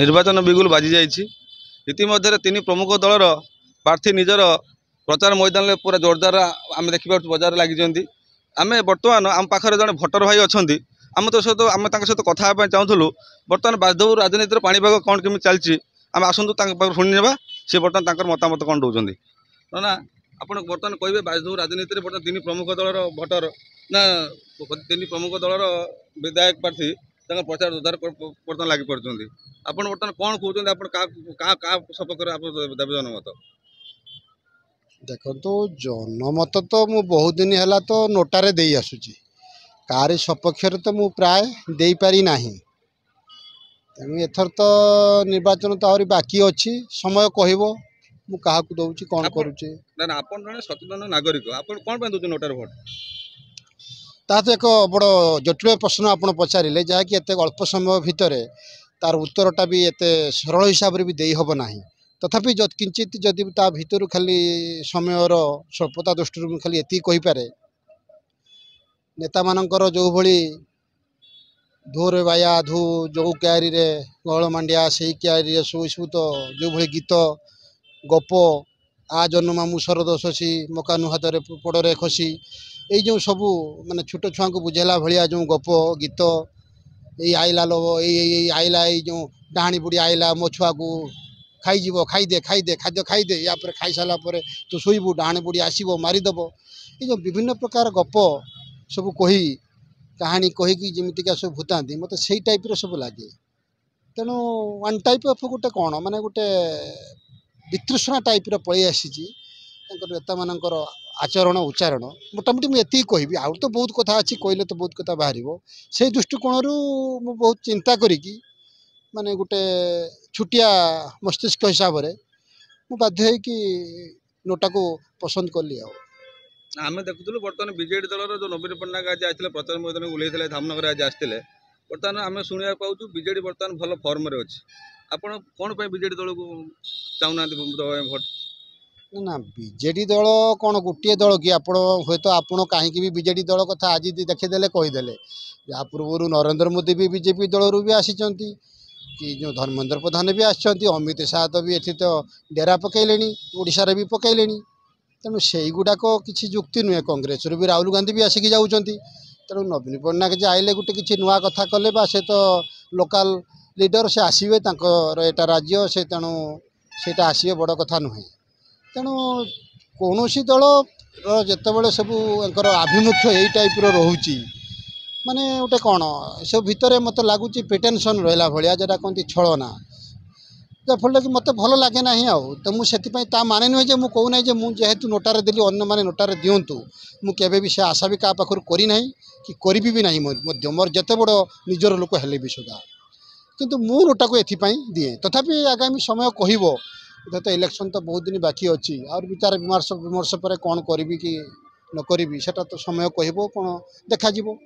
ନିର୍ବାଚନ ବିଗୁଲ ବାଜିଯାଇଛି ଇତିମଧ୍ୟରେ ତିନି ପ୍ରମୁଖ ଦଳର ପ୍ରାର୍ଥୀ ନିଜର ପ୍ରଚାର ମଇଦାନରେ ପୁରା ଜୋରଦାର ଆମେ ଦେଖିପାରୁଛୁ ବଜାରରେ ଲାଗିଛନ୍ତି ଆମେ ବର୍ତ୍ତମାନ ଆମ ପାଖରେ ଜଣେ ଭୋଟର ଭାଇ ଅଛନ୍ତି ଆମେ ତ ସହିତ ଆମେ ତାଙ୍କ ସହିତ କଥା ହେବା ପାଇଁ ଚାହୁଁଥିଲୁ ବର୍ତ୍ତମାନ ବାଧ୍ୟବରୁ ରାଜନୀତିର ପାଣିପାଗ କ'ଣ କେମିତି ଚାଲିଛି ଆମେ ଆସନ୍ତୁ ତାଙ୍କ ପାଖରୁ ଶୁଣିନେବା ସେ ବର୍ତ୍ତମାନ ତାଙ୍କର ମତାମତ କ'ଣ ଦେଉଛନ୍ତି ନା ଆପଣ ବର୍ତ୍ତମାନ କହିବେ ବାଧ୍ୟବରୁ ରାଜନୀତିରେ ବର୍ତ୍ତମାନ ତିନି ପ୍ରମୁଖ ଦଳର ଭୋଟର ନା ତିନି ପ୍ରମୁଖ ଦଳର ବିଧାୟକ ପ୍ରାର୍ଥୀ ତାଙ୍କ ପଇସା ଉଦ୍ଧାର ବର୍ତ୍ତମାନ ଲାଗିପାରୁଛନ୍ତି ଆପଣ ବର୍ତ୍ତମାନ କ'ଣ କହୁଛନ୍ତି ଆପଣ କାହା କାହା ସପକ୍ଷରେ ଆପଣ ଦେବେ ଜନମତ ଦେଖନ୍ତୁ ଜନମତ ତ ମୁଁ ବହୁତ ଦିନ ହେଲା ତ ନୋଟାରେ ଦେଇ ଆସୁଛି କାହାରି ସପକ୍ଷରେ ତ ମୁଁ ପ୍ରାୟ ଦେଇପାରି ନାହିଁ ତେଣୁ ଏଥର ତ ନିର୍ବାଚନ ତ ଆହୁରି ବାକି ଅଛି ସମୟ କହିବ ମୁଁ କାହାକୁ ଦେଉଛି କ'ଣ କରୁଛି ନା ଆପଣ ଜଣେ ସଚେତନ ନାଗରିକ ଆପଣ କ'ଣ ପାଇଁ ଦେଉଛନ୍ତି ନୋଟାରେ ଭୋଟ ତାହା ତ ଏକ ବଡ଼ ଜଟିଳ ପ୍ରଶ୍ନ ଆପଣ ପଚାରିଲେ ଯାହାକି ଏତେ ଅଳ୍ପ ସମୟ ଭିତରେ ତାର ଉତ୍ତରଟା ବି ଏତେ ସରଳ ହିସାବରେ ବି ଦେଇ ହେବ ନାହିଁ ତଥାପି କିଞ୍ଚିତ ଯଦି ତା ଭିତରୁ ଖାଲି ସମୟର ସ୍ୱଳ୍ପତା ଦୃଷ୍ଟିରୁ ମୁଁ ଖାଲି ଏତିକି କହିପାରେ ନେତାମାନଙ୍କର ଯେଉଁଭଳି ଧୋରେ ବାୟା ଧୁ ଯେଉଁ କ୍ୟାରିରେ ଗହଳ ମାଣ୍ଡିଆ ସେଇ କ୍ୟାରିରେ ସବୁ ଏସବୁ ତ ଯେଉଁଭଳି ଗୀତ ଗପ ଆ ଜନ୍ମ ମାମୁଁ ଶରଦ ଶଶୀ ମକାନୁ ହାତରେ ପୋଡ଼ରେ ଖସି एउ सबु म छोट छु बुझैला भिया जो गप गीत ए आइला लब यही आइला एउँ डाणी बुढी आइला मो छुवा खाइबि खाइदे खाइदे खाद्य खाइदे या खाइसारापर तु शुबु डाणी बुढी आसबो मारिदब यकार गपस सबै कोही कहाँ कहीक जिम्तिका सबै भुता मत सही टाइप र सबै लागे तेणु वान् टाइप अफ गए मतृषणा टाइप र पै आसि ତାଙ୍କର ନେତାମାନଙ୍କର ଆଚରଣ ଉଚ୍ଚାରଣ ମୋଟାମୋଟି ମୁଁ ଏତିକି କହିବି ଆଉ ତ ବହୁତ କଥା ଅଛି କହିଲେ ତ ବହୁତ କଥା ବାହାରିବ ସେଇ ଦୃଷ୍ଟିକୋଣରୁ ମୁଁ ବହୁତ ଚିନ୍ତା କରିକି ମାନେ ଗୋଟେ ଛୁଟିଆ ମସ୍ତିଷ୍କ ହିସାବରେ ମୁଁ ବାଧ୍ୟ ହେଇକି ନୋଟାକୁ ପସନ୍ଦ କଲି ଆଉ ଆମେ ଦେଖୁଥିଲୁ ବର୍ତ୍ତମାନ ବିଜେଡ଼ି ଦଳର ଯେଉଁ ନବୀନ ପଟ୍ଟନାୟକ ଆଜି ଆସିଥିଲେ ପ୍ରଚାର ମୈଦାନକୁ ଓହ୍ଲେଇଥିଲେ ଧାମନଗର ଆଜି ଆସିଥିଲେ ବର୍ତ୍ତମାନ ଆମେ ଶୁଣିବାକୁ ପାଉଛୁ ବିଜେଡ଼ି ବର୍ତ୍ତମାନ ଭଲ ଫର୍ମରେ ଅଛି ଆପଣ କ'ଣ ପାଇଁ ବିଜେଡ଼ି ଦଳକୁ ଚାହୁଁନାହାନ୍ତି ଦେବା ପାଇଁ ଭୋଟ୍ ନା ବିଜେଡ଼ି ଦଳ କ'ଣ ଗୋଟିଏ ଦଳ କି ଆପଣ ହୁଏତ ଆପଣ କାହିଁକି ବି ବିଜେଡ଼ି ଦଳ କଥା ଆଜି ଦେଖିଦେଲେ କହିଦେଲେ ୟା ପୂର୍ବରୁ ନରେନ୍ଦ୍ର ମୋଦି ବି ବିଜେପି ଧଳରୁ ବି ଆସିଛନ୍ତି କି ଯେଉଁ ଧର୍ମେନ୍ଦ୍ର ପ୍ରଧାନ ବି ଆସିଛନ୍ତି ଅମିତ ଶାହା ତ ବି ଏଠି ତ ଡେରା ପକାଇଲେଣି ଓଡ଼ିଶାରେ ବି ପକାଇଲେଣି ତେଣୁ ସେଇଗୁଡ଼ାକ କିଛି ଯୁକ୍ତି ନୁହେଁ କଂଗ୍ରେସରୁ ବି ରାହୁଲ ଗାନ୍ଧୀ ବି ଆସିକି ଯାଉଛନ୍ତି ତେଣୁ ନବୀନ ପଟ୍ଟନାୟକ ଯେ ଆଇଲେ ଗୋଟେ କିଛି ନୂଆ କଥା କଲେ ବା ସେ ତ ଲୋକାଲ ଲିଡର ସେ ଆସିବେ ତାଙ୍କର ଏଇଟା ରାଜ୍ୟ ସେ ତେଣୁ ସେଇଟା ଆସିବେ ବଡ଼ କଥା ନୁହେଁ ତେଣୁ କୌଣସି ଦଳର ଯେତେବେଳେ ସବୁ ୟାଙ୍କର ଆଭିମୁଖ୍ୟ ଏଇ ଟାଇପ୍ର ରହୁଛି ମାନେ ଗୋଟେ କ'ଣ ଏସବୁ ଭିତରେ ମୋତେ ଲାଗୁଛି ପେଟେନସନ୍ ରହିଲା ଭଳିଆ ଯେଉଁଟା କହନ୍ତି ଛଳନା ଯାହାଫଳରେ କି ମୋତେ ଭଲ ଲାଗେ ନାହିଁ ଆଉ ତ ମୁଁ ସେଥିପାଇଁ ତା ମାନେ ନୁହେଁ ଯେ ମୁଁ କହୁନାହିଁ ଯେ ମୁଁ ଯେହେତୁ ନୋଟାରେ ଦେଲି ଅନ୍ୟମାନେ ନୋଟାରେ ଦିଅନ୍ତୁ ମୁଁ କେବେ ବି ସେ ଆଶା ବି କାହା ପାଖରୁ କରିନାହିଁ କି କରିବି ବି ନାହିଁ ମଧ୍ୟ ମୋର ଯେତେ ବଡ଼ ନିଜର ଲୋକ ହେଲେ ବି ସୁଦ୍ଧା କିନ୍ତୁ ମୁଁ ନୋଟାକୁ ଏଥିପାଇଁ ଦିଏ ତଥାପି ଆଗାମୀ ସମୟ କହିବ ଯେହେତୁ ଇଲେକ୍ସନ୍ ତ ବହୁତ ଦିନ ବାକି ଅଛି ଆହୁରି ବିଚାର ବିମର୍ଶ ବିମର୍ଶ ପରେ କ'ଣ କରିବି କି ନ କରିବି ସେଟା ତ ସମୟ କହିବ କ'ଣ ଦେଖାଯିବ